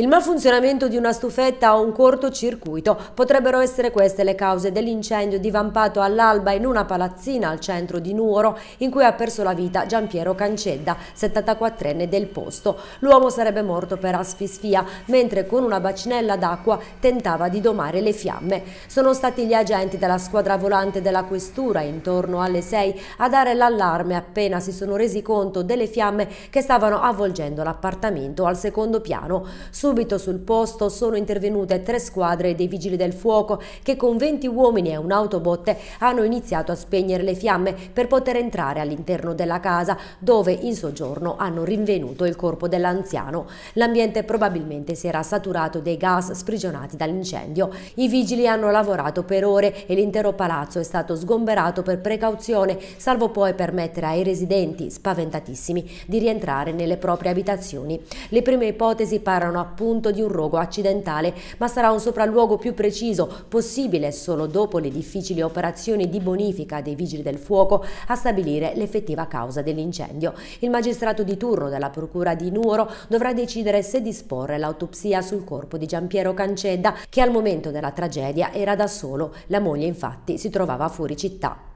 Il malfunzionamento di una stufetta o un cortocircuito potrebbero essere queste le cause dell'incendio divampato all'alba in una palazzina al centro di Nuoro in cui ha perso la vita Giampiero Cancedda, 74enne del posto. L'uomo sarebbe morto per asfisfia mentre con una bacinella d'acqua tentava di domare le fiamme. Sono stati gli agenti della squadra volante della questura intorno alle 6 a dare l'allarme appena si sono resi conto delle fiamme che stavano avvolgendo l'appartamento al secondo piano. Su Subito sul posto sono intervenute tre squadre dei vigili del fuoco che con 20 uomini e un'autobotte hanno iniziato a spegnere le fiamme per poter entrare all'interno della casa dove in soggiorno hanno rinvenuto il corpo dell'anziano. L'ambiente probabilmente si era saturato dei gas sprigionati dall'incendio. I vigili hanno lavorato per ore e l'intero palazzo è stato sgomberato per precauzione, salvo poi permettere ai residenti, spaventatissimi, di rientrare nelle proprie abitazioni. Le prime ipotesi parlano appunto appunto di un rogo accidentale, ma sarà un sopralluogo più preciso, possibile solo dopo le difficili operazioni di bonifica dei vigili del fuoco a stabilire l'effettiva causa dell'incendio. Il magistrato di turno della procura di Nuoro dovrà decidere se disporre l'autopsia sul corpo di Giampiero Cancedda, che al momento della tragedia era da solo. La moglie infatti si trovava fuori città.